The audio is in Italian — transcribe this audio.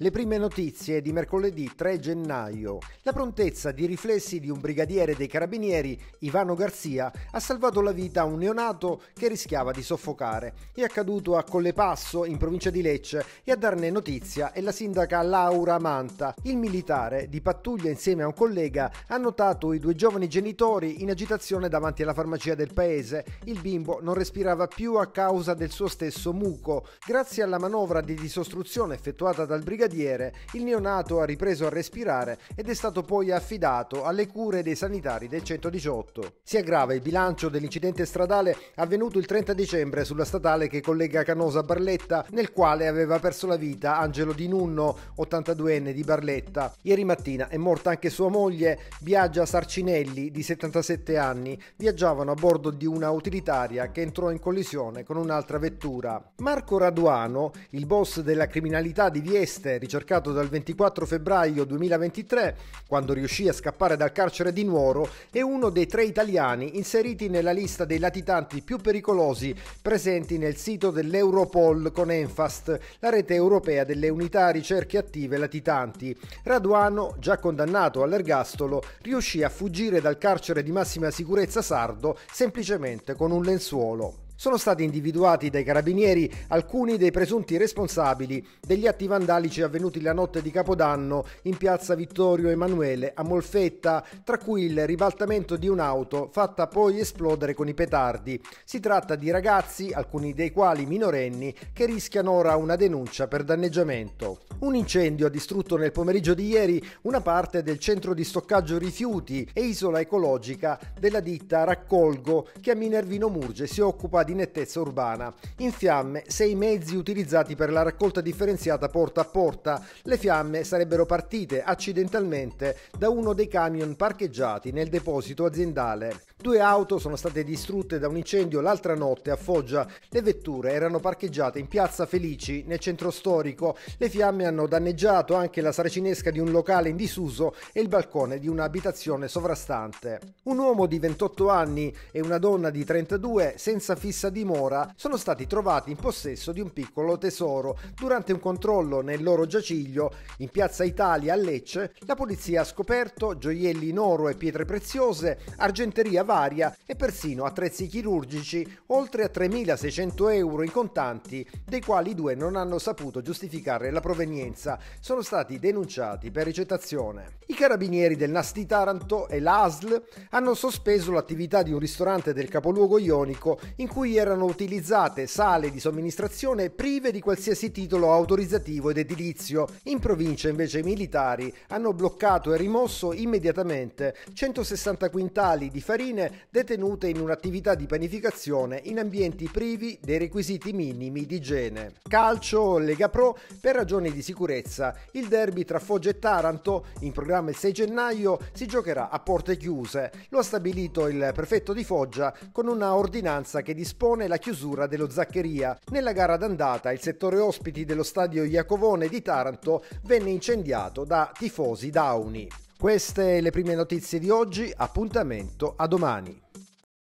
Le prime notizie di mercoledì 3 gennaio. La prontezza di riflessi di un brigadiere dei carabinieri, Ivano Garzia, ha salvato la vita a un neonato che rischiava di soffocare. È accaduto a Collepasso, in provincia di Lecce, e a darne notizia è la sindaca Laura Manta. Il militare, di pattuglia insieme a un collega, ha notato i due giovani genitori in agitazione davanti alla farmacia del paese. Il bimbo non respirava più a causa del suo stesso muco. Grazie alla manovra di disostruzione effettuata dal brigadiere, brigadiere, il neonato ha ripreso a respirare ed è stato poi affidato alle cure dei sanitari del 118. Si aggrava il bilancio dell'incidente stradale avvenuto il 30 dicembre sulla statale che collega Canosa a Barletta, nel quale aveva perso la vita Angelo Di Nunno, 82enne di Barletta. Ieri mattina è morta anche sua moglie, Biagia Sarcinelli, di 77 anni. Viaggiavano a bordo di una utilitaria che entrò in collisione con un'altra vettura. Marco Raduano, il boss della criminalità di Vieste, ricercato dal 24 febbraio 2023, quando riuscì a scappare dal carcere di Nuoro, è uno dei tre italiani inseriti nella lista dei latitanti più pericolosi presenti nel sito dell'Europol con Enfast, la rete europea delle unità ricerche attive latitanti. Raduano, già condannato all'ergastolo, riuscì a fuggire dal carcere di massima sicurezza sardo semplicemente con un lenzuolo. Sono stati individuati dai carabinieri alcuni dei presunti responsabili degli atti vandalici avvenuti la notte di Capodanno in piazza Vittorio Emanuele a Molfetta, tra cui il ribaltamento di un'auto fatta poi esplodere con i petardi. Si tratta di ragazzi, alcuni dei quali minorenni, che rischiano ora una denuncia per danneggiamento. Un incendio ha distrutto nel pomeriggio di ieri una parte del centro di stoccaggio rifiuti e isola ecologica della ditta Raccolgo che a Minervino Murge si occupa di nettezza urbana. In fiamme sei mezzi utilizzati per la raccolta differenziata porta a porta. Le fiamme sarebbero partite accidentalmente da uno dei camion parcheggiati nel deposito aziendale. Due auto sono state distrutte da un incendio l'altra notte a Foggia. Le vetture erano parcheggiate in piazza Felici, nel centro storico. Le fiamme hanno danneggiato anche la saracinesca di un locale in disuso e il balcone di un'abitazione sovrastante. Un uomo di 28 anni e una donna di 32, senza fissa dimora, sono stati trovati in possesso di un piccolo tesoro. Durante un controllo nel loro giaciglio, in piazza Italia a Lecce, la polizia ha scoperto gioielli in oro e pietre preziose, argenteria varia varia e persino attrezzi chirurgici, oltre a 3.600 euro in contanti, dei quali due non hanno saputo giustificare la provenienza, sono stati denunciati per ricettazione. I carabinieri del Nasti Taranto e l'ASL hanno sospeso l'attività di un ristorante del capoluogo ionico in cui erano utilizzate sale di somministrazione prive di qualsiasi titolo autorizzativo ed edilizio. In provincia invece i militari hanno bloccato e rimosso immediatamente 160 quintali di farina discipline detenute in un'attività di panificazione in ambienti privi dei requisiti minimi di igiene. Calcio, Lega Pro, per ragioni di sicurezza, il derby tra Foggia e Taranto, in programma il 6 gennaio, si giocherà a porte chiuse. Lo ha stabilito il prefetto di Foggia con una ordinanza che dispone la chiusura dello Zaccheria. Nella gara d'andata, il settore ospiti dello stadio Iacovone di Taranto venne incendiato da tifosi dauni. Queste le prime notizie di oggi, appuntamento a domani.